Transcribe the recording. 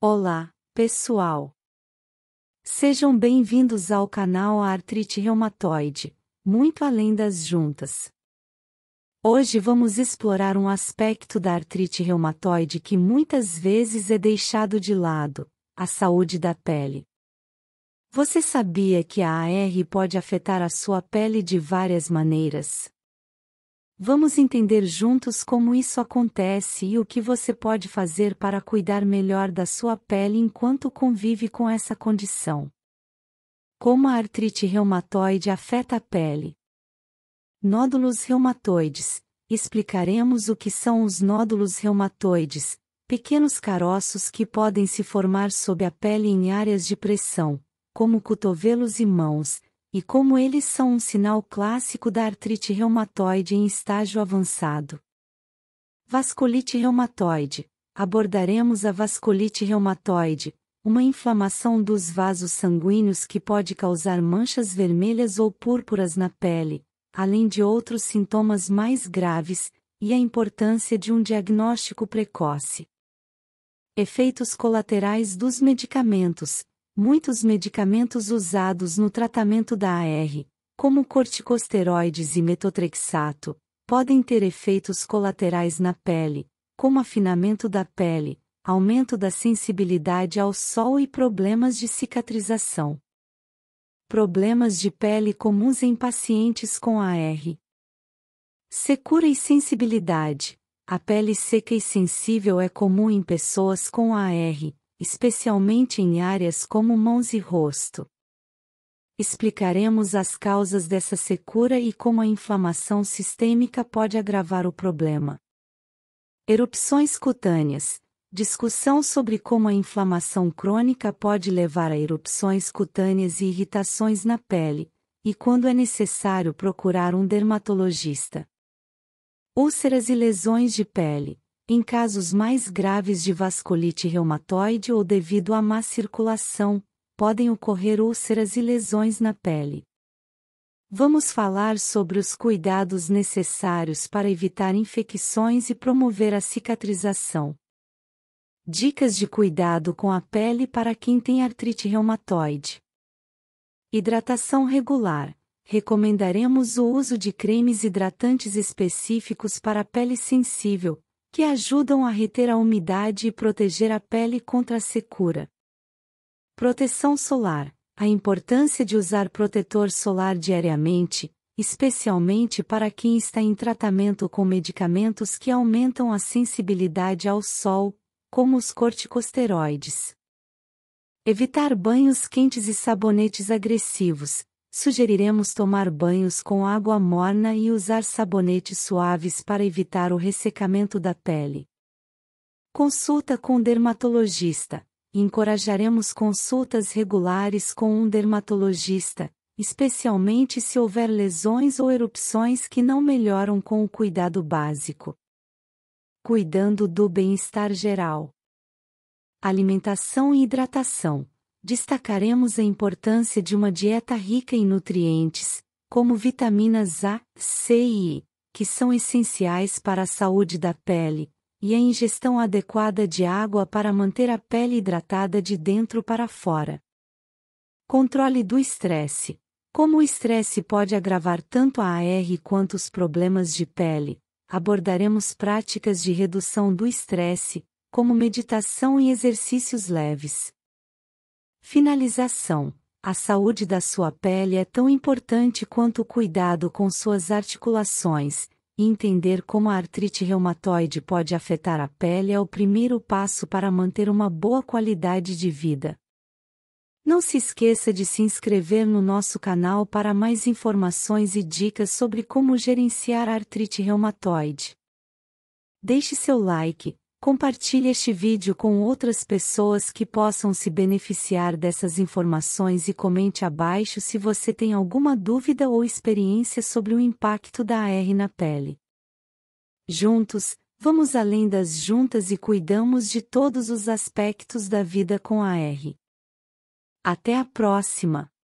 Olá, pessoal! Sejam bem-vindos ao canal Artrite Reumatoide, muito além das juntas. Hoje vamos explorar um aspecto da artrite reumatoide que muitas vezes é deixado de lado, a saúde da pele. Você sabia que a AR pode afetar a sua pele de várias maneiras? Vamos entender juntos como isso acontece e o que você pode fazer para cuidar melhor da sua pele enquanto convive com essa condição. Como a artrite reumatoide afeta a pele? Nódulos reumatoides. Explicaremos o que são os nódulos reumatoides, pequenos caroços que podem se formar sob a pele em áreas de pressão, como cotovelos e mãos, e como eles são um sinal clássico da artrite reumatoide em estágio avançado. Vascolite reumatoide. Abordaremos a vascolite reumatoide, uma inflamação dos vasos sanguíneos que pode causar manchas vermelhas ou púrpuras na pele, além de outros sintomas mais graves, e a importância de um diagnóstico precoce. Efeitos colaterais dos medicamentos. Muitos medicamentos usados no tratamento da AR, como corticosteroides e metotrexato, podem ter efeitos colaterais na pele, como afinamento da pele, aumento da sensibilidade ao sol e problemas de cicatrização. Problemas de pele comuns em pacientes com AR. Secura e sensibilidade. A pele seca e sensível é comum em pessoas com AR, especialmente em áreas como mãos e rosto. Explicaremos as causas dessa secura e como a inflamação sistêmica pode agravar o problema. Erupções cutâneas. Discussão sobre como a inflamação crônica pode levar a erupções cutâneas e irritações na pele, e quando é necessário procurar um dermatologista. Úlceras e lesões de pele em casos mais graves de vasculite reumatoide ou devido à má circulação, podem ocorrer úlceras e lesões na pele. Vamos falar sobre os cuidados necessários para evitar infecções e promover a cicatrização. Dicas de cuidado com a pele para quem tem artrite reumatoide. Hidratação regular. Recomendaremos o uso de cremes hidratantes específicos para a pele sensível, que ajudam a reter a umidade e proteger a pele contra a secura. Proteção solar. A importância de usar protetor solar diariamente, especialmente para quem está em tratamento com medicamentos que aumentam a sensibilidade ao sol, como os corticosteroides. Evitar banhos quentes e sabonetes agressivos, Sugeriremos tomar banhos com água morna e usar sabonetes suaves para evitar o ressecamento da pele. Consulta com o dermatologista. Encorajaremos consultas regulares com um dermatologista, especialmente se houver lesões ou erupções que não melhoram com o cuidado básico. Cuidando do bem-estar geral. Alimentação e hidratação destacaremos a importância de uma dieta rica em nutrientes, como vitaminas A, C e E, que são essenciais para a saúde da pele, e a ingestão adequada de água para manter a pele hidratada de dentro para fora. Controle do estresse. Como o estresse pode agravar tanto a AR quanto os problemas de pele, abordaremos práticas de redução do estresse, como meditação e exercícios leves. Finalização: A saúde da sua pele é tão importante quanto o cuidado com suas articulações, entender como a artrite reumatoide pode afetar a pele é o primeiro passo para manter uma boa qualidade de vida. Não se esqueça de se inscrever no nosso canal para mais informações e dicas sobre como gerenciar a artrite reumatoide. Deixe seu like, Compartilhe este vídeo com outras pessoas que possam se beneficiar dessas informações e comente abaixo se você tem alguma dúvida ou experiência sobre o impacto da AR na pele. Juntos, vamos além das juntas e cuidamos de todos os aspectos da vida com a AR. Até a próxima!